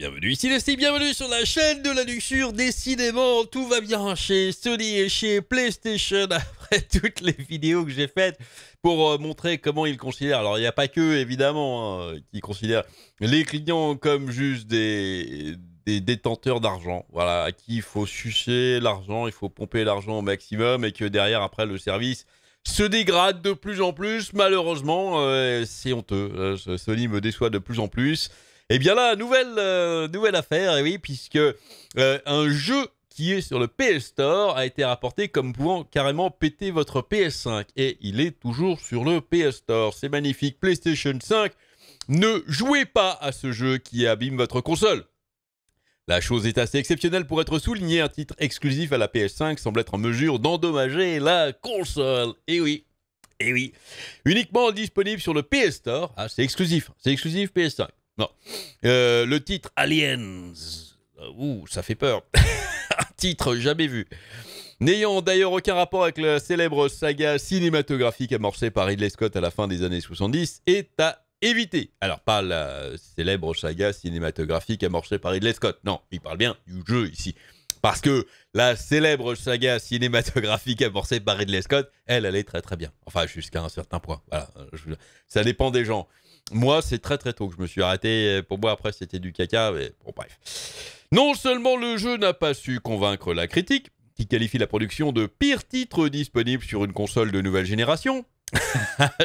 bienvenue ici bienvenue sur la chaîne de la luxure. Décidément, tout va bien chez Sony et chez PlayStation après toutes les vidéos que j'ai faites pour euh, montrer comment ils considèrent. Alors, il n'y a pas que, évidemment, hein, qui considèrent les clients comme juste des, détenteurs d'argent, voilà, à qui il faut sucer l'argent, il faut pomper l'argent au maximum et que derrière, après, le service se dégrade de plus en plus. Malheureusement, euh, c'est honteux. Euh, Sony me déçoit de plus en plus. Et eh bien là, nouvelle, euh, nouvelle affaire, et eh oui, puisque euh, un jeu qui est sur le PS Store a été rapporté comme pouvant carrément péter votre PS5. Et il est toujours sur le PS Store. C'est magnifique. PlayStation 5, ne jouez pas à ce jeu qui abîme votre console. La chose est assez exceptionnelle pour être soulignée. Un titre exclusif à la PS5 semble être en mesure d'endommager la console. Et eh oui, et oui. Uniquement disponible sur le PS Store. Ah, c'est exclusif. C'est exclusif PS5. Non. Euh, le titre Aliens. Euh, ouh, ça fait peur. Un titre jamais vu. N'ayant d'ailleurs aucun rapport avec la célèbre saga cinématographique amorcée par Ridley Scott à la fin des années 70, est à éviter. Alors, pas la célèbre saga cinématographique amorcée par Ridley Scott. Non, il parle bien du jeu ici. Parce que la célèbre saga cinématographique amorcée par Ridley Scott, elle, allait très très bien. Enfin, jusqu'à un certain point. Voilà. ça dépend des gens. Moi, c'est très très tôt que je me suis arrêté. Pour moi, après, c'était du caca, mais bon, bref. Non seulement le jeu n'a pas su convaincre la critique, qui qualifie la production de pire titre disponible sur une console de nouvelle génération,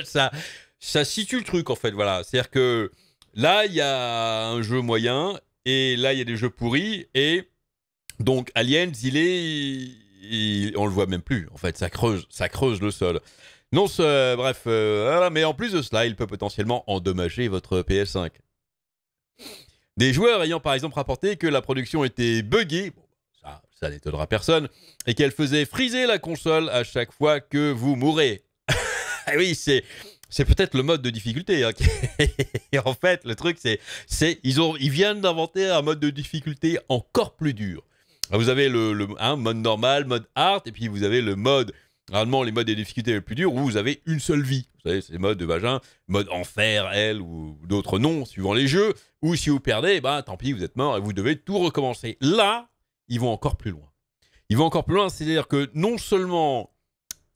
ça, ça situe le truc en fait, voilà. C'est-à-dire que là, il y a un jeu moyen, et là, il y a des jeux pourris, et donc Aliens, il est... on le voit même plus, en fait, ça creuse, ça creuse le sol. Non, ce, bref, euh, mais en plus de cela, il peut potentiellement endommager votre PS5. Des joueurs ayant par exemple rapporté que la production était buggée, ça, ça n'étonnera personne, et qu'elle faisait friser la console à chaque fois que vous mourrez. Eh oui, c'est c'est peut-être le mode de difficulté. Hein, et en fait, le truc, c'est, c'est ils, ont, ils viennent d'inventer un mode de difficulté encore plus dur. Vous avez le, hein, mode normal, mode hard, et puis vous avez le mode Normalement, les modes de difficultés les plus durs où vous avez une seule vie. Vous savez, ces modes de vagin, mode enfer, elle ou d'autres noms, suivant les jeux. Ou si vous perdez, bah, tant pis, vous êtes mort et vous devez tout recommencer. Là, ils vont encore plus loin. Ils vont encore plus loin, c'est-à-dire que non seulement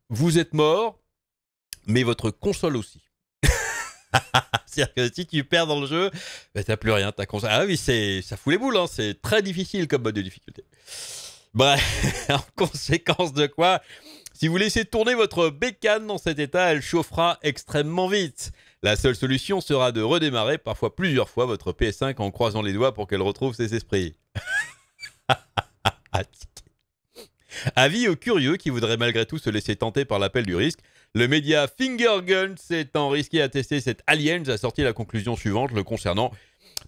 vous êtes mort, mais votre console aussi. C'est-à-dire que si tu perds dans le jeu, tu bah, t'as plus rien, ta console. Ah oui, ça fout les boules, hein, c'est très difficile comme mode de difficulté. Bref, en conséquence de quoi, si vous laissez tourner votre bécane dans cet état, elle chauffera extrêmement vite. La seule solution sera de redémarrer parfois plusieurs fois votre PS5 en croisant les doigts pour qu'elle retrouve ses esprits. Avis aux curieux qui voudraient malgré tout se laisser tenter par l'appel du risque, le média Fingergun s'étant risqué à tester cette Aliens a sorti la conclusion suivante le concernant.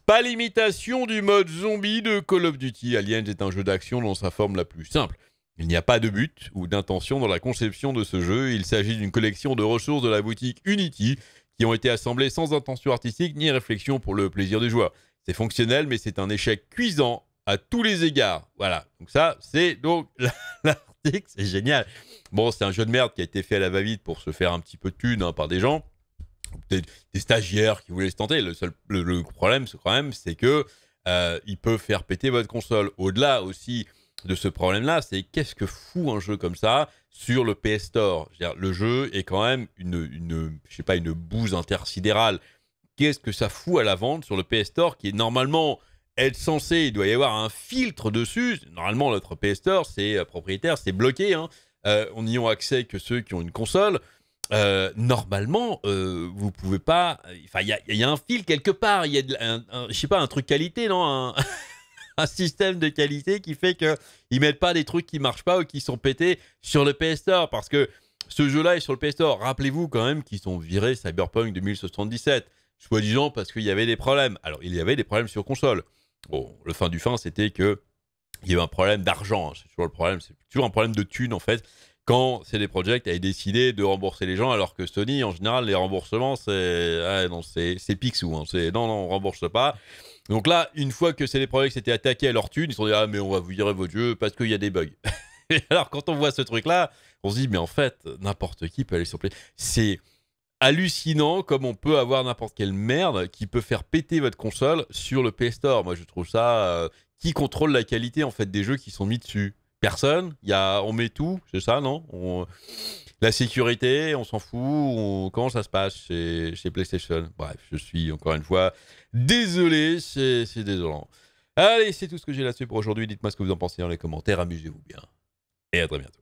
Pas l'imitation du mode zombie de Call of Duty. Aliens est un jeu d'action dans sa forme la plus simple. Il n'y a pas de but ou d'intention dans la conception de ce jeu. Il s'agit d'une collection de ressources de la boutique Unity qui ont été assemblées sans intention artistique ni réflexion pour le plaisir des joueurs. C'est fonctionnel, mais c'est un échec cuisant à tous les égards. Voilà. Donc ça, c'est donc l'article, c'est génial. Bon, c'est un jeu de merde qui a été fait à la va-vite pour se faire un petit peu de thune hein, par des gens, peut des stagiaires qui voulaient se tenter. Le seul problème, c'est quand même, c'est que euh, il peut faire péter votre console. Au-delà aussi de ce problème-là, c'est qu'est-ce que fout un jeu comme ça sur le PS Store Le jeu est quand même une, je sais pas, une bouse intersidérale. Qu'est-ce que ça fout à la vente sur le PS Store qui est normalement être censé, il doit y avoir un filtre dessus. Normalement, notre PS Store, c'est euh, propriétaire, c'est bloqué. Hein. Euh, on n'y a accès que ceux qui ont une console. Euh, normalement, euh, vous pouvez pas. Enfin, il y, a un fil quelque part. Il y a, je sais pas, un truc qualité, non un un système de qualité qui fait qu'ils ne mettent pas des trucs qui marchent pas ou qui sont pétés sur le PS Store. Parce que ce jeu-là est sur le PS Store. Rappelez-vous quand même qu'ils sont virés Cyberpunk 2077. Soit disant parce qu'il y avait des problèmes. Alors, il y avait des problèmes sur console. Bon, le fin du fin, c'était que il y avait un problème d'argent. Hein. C'est toujours le problème. C'est toujours un problème de thunes, en fait quand CD Projekt avait décidé de rembourser les gens, alors que Sony, en général, les remboursements, c'est ah non, c'est, c'est Picsou. Hein. C'est non, non, on rembourse pas. Donc là, une fois que c'est les projets qui s'étaient attaqués à leur thune, ils se sont dit Ah, mais on va vous virer votre jeu parce qu'il y a des bugs. alors, quand on voit ce truc-là, on se dit Mais en fait, n'importe qui peut aller sur Play. C'est hallucinant comme on peut avoir n'importe quelle merde qui peut faire péter votre console sur le Play Store. Moi, je trouve ça. Euh, qui contrôle la qualité en fait des jeux qui sont mis dessus personne, y a, on met tout, c'est ça, non La sécurité, on s'en fout, comment ça se passe chez, PlayStation Bref, je suis encore une fois désolé, c'est désolant. Allez, c'est tout ce que j'ai là-dessus pour aujourd'hui. Dites-moi ce que vous en pensez dans les commentaires, amusez-vous bien. Et à très bientôt.